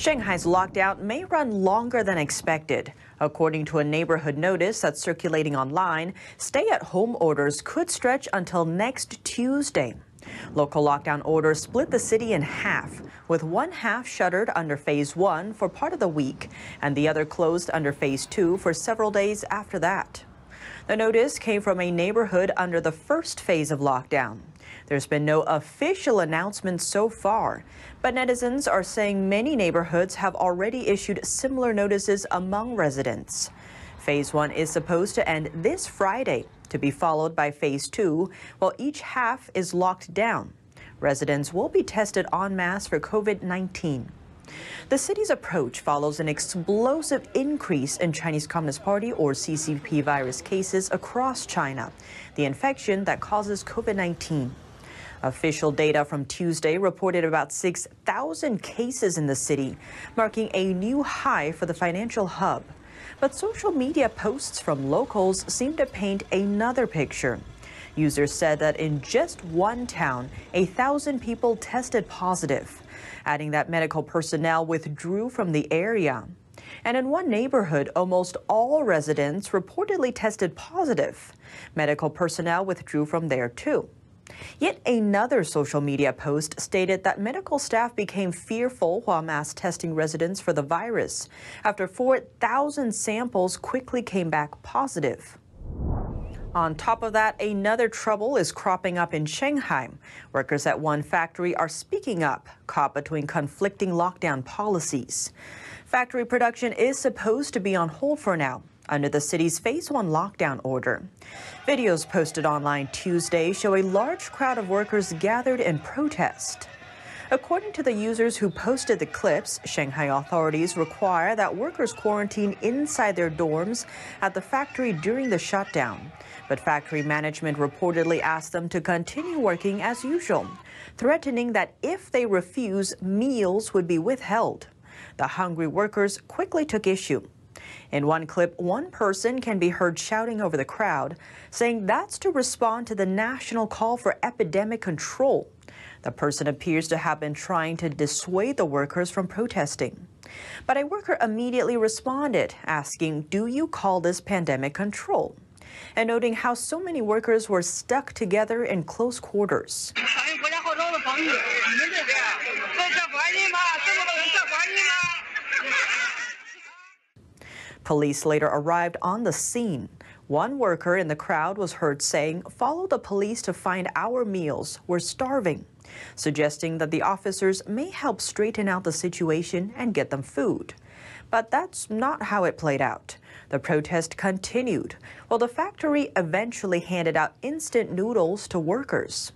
Shanghai's lockdown may run longer than expected. According to a neighborhood notice that's circulating online, stay at home orders could stretch until next Tuesday. Local lockdown orders split the city in half, with one half shuttered under phase one for part of the week, and the other closed under phase two for several days after that. The notice came from a neighborhood under the first phase of lockdown. There's been no official announcement so far, but netizens are saying many neighborhoods have already issued similar notices among residents. Phase 1 is supposed to end this Friday, to be followed by Phase 2, while each half is locked down. Residents will be tested en masse for COVID 19. The city's approach follows an explosive increase in Chinese Communist Party or CCP virus cases across China, the infection that causes COVID-19. Official data from Tuesday reported about 6,000 cases in the city, marking a new high for the financial hub. But social media posts from locals seem to paint another picture. Users said that in just one town, a thousand people tested positive adding that medical personnel withdrew from the area. And in one neighborhood, almost all residents reportedly tested positive. Medical personnel withdrew from there too. Yet another social media post stated that medical staff became fearful while mass testing residents for the virus after 4,000 samples quickly came back positive. On top of that, another trouble is cropping up in Shanghai. Workers at one factory are speaking up, caught between conflicting lockdown policies. Factory production is supposed to be on hold for now under the city's phase one lockdown order. Videos posted online Tuesday show a large crowd of workers gathered in protest. According to the users who posted the clips, Shanghai authorities require that workers quarantine inside their dorms at the factory during the shutdown. But factory management reportedly asked them to continue working as usual, threatening that if they refuse, meals would be withheld. The hungry workers quickly took issue. In one clip, one person can be heard shouting over the crowd, saying that's to respond to the national call for epidemic control. The person appears to have been trying to dissuade the workers from protesting. But a worker immediately responded, asking, Do you call this pandemic control? And noting how so many workers were stuck together in close quarters. Police later arrived on the scene. One worker in the crowd was heard saying, Follow the police to find our meals. We're starving suggesting that the officers may help straighten out the situation and get them food. But that's not how it played out. The protest continued, while the factory eventually handed out instant noodles to workers.